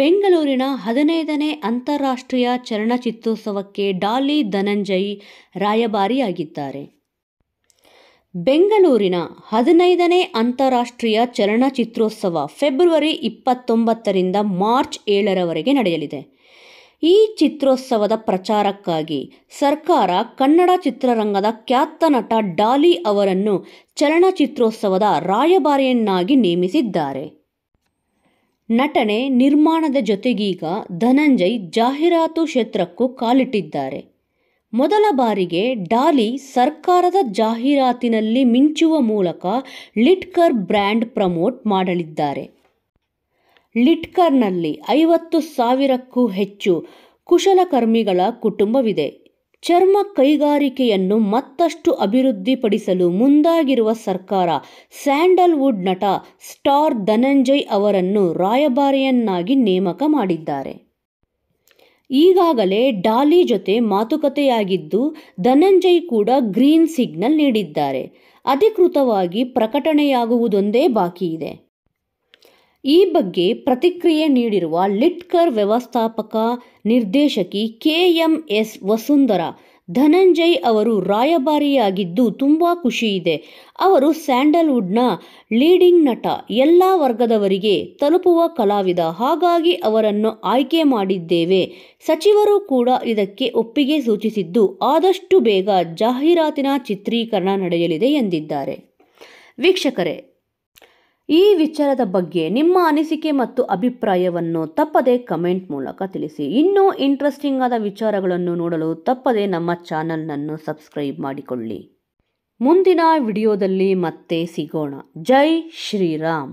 ಬೆಂಗಳೂರಿನ ಹದಿನೈದನೇ ಅಂತಾರಾಷ್ಟ್ರೀಯ ಚಲನಚಿತ್ರೋತ್ಸವಕ್ಕೆ ಡಾಲಿ ಧನಂಜಯ್ ರಾಯಭಾರಿಯಾಗಿದ್ದಾರೆ ಬೆಂಗಳೂರಿನ ಹದಿನೈದನೇ ಅಂತಾರಾಷ್ಟ್ರೀಯ ಚಲನಚಿತ್ರೋತ್ಸವ ಫೆಬ್ರವರಿ ಇಪ್ಪತ್ತೊಂಬತ್ತರಿಂದ ಮಾರ್ಚ್ ಏಳರವರೆಗೆ ನಡೆಯಲಿದೆ ಈ ಚಿತ್ರೋತ್ಸವದ ಪ್ರಚಾರಕ್ಕಾಗಿ ಸರ್ಕಾರ ಕನ್ನಡ ಚಿತ್ರರಂಗದ ಖ್ಯಾತ ನಟ ಡಾಲಿ ಅವರನ್ನು ಚಲನಚಿತ್ರೋತ್ಸವದ ರಾಯಭಾರಿಯನ್ನಾಗಿ ನೇಮಿಸಿದ್ದಾರೆ ನಟನೆ ನಿರ್ಮಾಣದ ಜೊತೆಗೀಗ ಧನಂಜಯ್ ಜಾಹೀರಾತು ಕ್ಷೇತ್ರಕ್ಕೂ ಕಾಲಿಟ್ಟಿದ್ದಾರೆ ಮೊದಲ ಬಾರಿಗೆ ಡಾಲಿ ಸರ್ಕಾರದ ಜಾಹೀರಾತಿನಲ್ಲಿ ಮಿಂಚುವ ಮೂಲಕ ಲಿಟ್ಕರ್ ಬ್ರ್ಯಾಂಡ್ ಪ್ರಮೋಟ್ ಮಾಡಲಿದ್ದಾರೆ ಲಿಟ್ಕರ್ನಲ್ಲಿ ಐವತ್ತು ಸಾವಿರಕ್ಕೂ ಹೆಚ್ಚು ಕುಶಲಕರ್ಮಿಗಳ ಕುಟುಂಬವಿದೆ ಚರ್ಮ ಕೈಗಾರಿಕೆಯನ್ನು ಮತ್ತಷ್ಟು ಅಭಿವೃದ್ಧಿಪಡಿಸಲು ಮುಂದಾಗಿರುವ ಸರ್ಕಾರ ಸ್ಯಾಂಡಲ್ವುಡ್ ನಟ ಸ್ಟಾರ್ ಧನಂಜಯ್ ಅವರನ್ನು ರಾಯಭಾರಿಯನ್ನಾಗಿ ನೇಮಕ ಮಾಡಿದ್ದಾರೆ ಈಗಾಗಲೇ ಡಾಲಿ ಜೊತೆ ಮಾತುಕತೆಯಾಗಿದ್ದು ಧನಂಜಯ್ ಕೂಡ ಗ್ರೀನ್ ಸಿಗ್ನಲ್ ನೀಡಿದ್ದಾರೆ ಅಧಿಕೃತವಾಗಿ ಪ್ರಕಟಣೆಯಾಗುವುದೊಂದೇ ಬಾಕಿ ಇದೆ ಈ ಬಗ್ಗೆ ಪ್ರತಿಕ್ರಿಯೆ ನೀಡಿರುವ ಲಿಟ್ಕರ್ ವ್ಯವಸ್ಥಾಪಕ ನಿರ್ದೇಶಕಿ K M S Vasundhara Dhananjay ಅವರು ರಾಯಭಾರಿಯಾಗಿದ್ದು ತುಂಬ ಇದೆ ಅವರು ಸ್ಯಾಂಡಲ್ವುಡ್ನ ಲೀಡಿಂಗ್ ನಟ ಎಲ್ಲ ವರ್ಗದವರಿಗೆ ತಲುಪುವ ಕಲಾವಿದ ಹಾಗಾಗಿ ಅವರನ್ನು ಆಯ್ಕೆ ಮಾಡಿದ್ದೇವೆ ಸಚಿವರು ಕೂಡ ಇದಕ್ಕೆ ಒಪ್ಪಿಗೆ ಸೂಚಿಸಿದ್ದು ಆದಷ್ಟು ಬೇಗ ಜಾಹೀರಾತಿನ ಚಿತ್ರೀಕರಣ ನಡೆಯಲಿದೆ ಎಂದಿದ್ದಾರೆ ವೀಕ್ಷಕರೇ ಈ ವಿಚಾರದ ಬಗ್ಗೆ ನಿಮ್ಮ ಅನಿಸಿಕೆ ಮತ್ತು ಅಭಿಪ್ರಾಯವನ್ನು ತಪ್ಪದೆ ಕಮೆಂಟ್ ಮೂಲಕ ತಿಳಿಸಿ ಇನ್ನೂ ಇಂಟ್ರೆಸ್ಟಿಂಗ್ ಆದ ವಿಚಾರಗಳನ್ನು ನೋಡಲು ತಪ್ಪದೆ ನಮ್ಮ ಚಾನಲ್ನನ್ನು ಸಬ್ಸ್ಕ್ರೈಬ್ ಮಾಡಿಕೊಳ್ಳಿ ಮುಂದಿನ ವಿಡಿಯೋದಲ್ಲಿ ಮತ್ತೆ ಸಿಗೋಣ ಜೈ ಶ್ರೀರಾಮ್